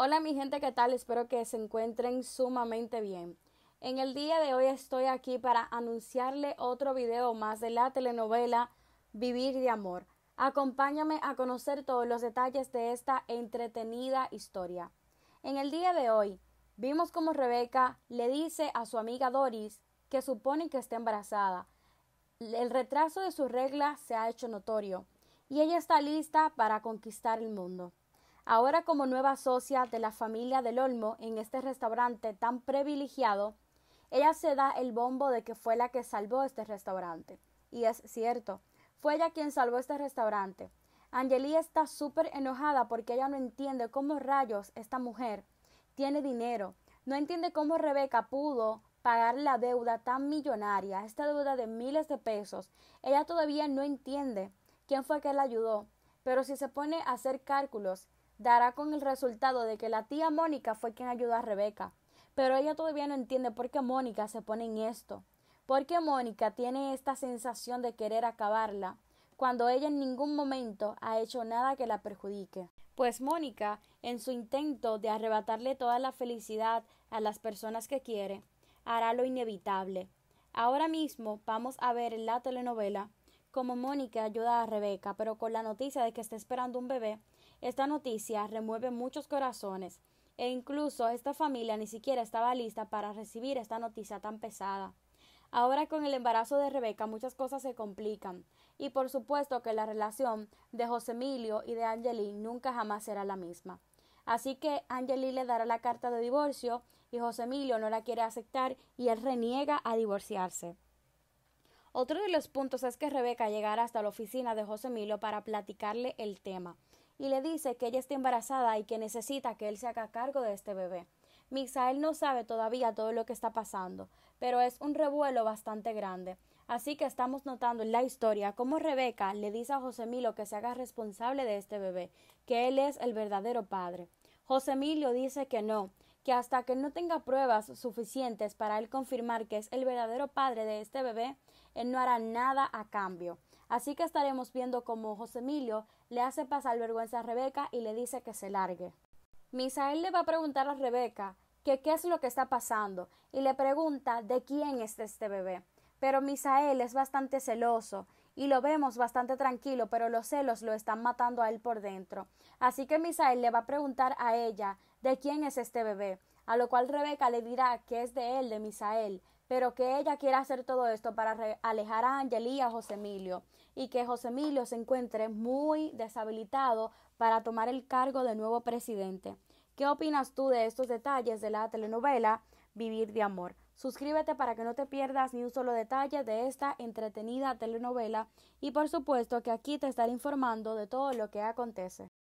Hola mi gente, ¿qué tal? Espero que se encuentren sumamente bien. En el día de hoy estoy aquí para anunciarle otro video más de la telenovela Vivir de Amor. Acompáñame a conocer todos los detalles de esta entretenida historia. En el día de hoy vimos como Rebeca le dice a su amiga Doris que supone que está embarazada. El retraso de su regla se ha hecho notorio y ella está lista para conquistar el mundo. Ahora como nueva socia de la familia del Olmo en este restaurante tan privilegiado, ella se da el bombo de que fue la que salvó este restaurante. Y es cierto, fue ella quien salvó este restaurante. angelí está súper enojada porque ella no entiende cómo rayos esta mujer tiene dinero. No entiende cómo Rebeca pudo pagar la deuda tan millonaria, esta deuda de miles de pesos. Ella todavía no entiende quién fue que la ayudó. Pero si se pone a hacer cálculos dará con el resultado de que la tía Mónica fue quien ayudó a Rebeca. Pero ella todavía no entiende por qué Mónica se pone en esto, por qué Mónica tiene esta sensación de querer acabarla, cuando ella en ningún momento ha hecho nada que la perjudique. Pues Mónica, en su intento de arrebatarle toda la felicidad a las personas que quiere, hará lo inevitable. Ahora mismo vamos a ver la telenovela como Mónica ayuda a Rebeca, pero con la noticia de que está esperando un bebé, esta noticia remueve muchos corazones, e incluso esta familia ni siquiera estaba lista para recibir esta noticia tan pesada. Ahora con el embarazo de Rebeca muchas cosas se complican, y por supuesto que la relación de José Emilio y de Angeli nunca jamás será la misma. Así que Angeli le dará la carta de divorcio y José Emilio no la quiere aceptar y él reniega a divorciarse. Otro de los puntos es que Rebeca llegará hasta la oficina de José Emilio para platicarle el tema y le dice que ella está embarazada y que necesita que él se haga cargo de este bebé. Misael no sabe todavía todo lo que está pasando, pero es un revuelo bastante grande. Así que estamos notando en la historia cómo Rebeca le dice a José Emilio que se haga responsable de este bebé, que él es el verdadero padre. José Emilio dice que no, que hasta que no tenga pruebas suficientes para él confirmar que es el verdadero padre de este bebé, él no hará nada a cambio. Así que estaremos viendo cómo José Emilio le hace pasar vergüenza a Rebeca y le dice que se largue. Misael le va a preguntar a Rebeca que qué es lo que está pasando y le pregunta de quién es este bebé. Pero Misael es bastante celoso y lo vemos bastante tranquilo, pero los celos lo están matando a él por dentro. Así que Misael le va a preguntar a ella de quién es este bebé, a lo cual Rebeca le dirá que es de él, de Misael, pero que ella quiere hacer todo esto para alejar a Angelía y a José Emilio, y que José Emilio se encuentre muy deshabilitado para tomar el cargo de nuevo presidente. ¿Qué opinas tú de estos detalles de la telenovela Vivir de Amor? Suscríbete para que no te pierdas ni un solo detalle de esta entretenida telenovela y por supuesto que aquí te estaré informando de todo lo que acontece.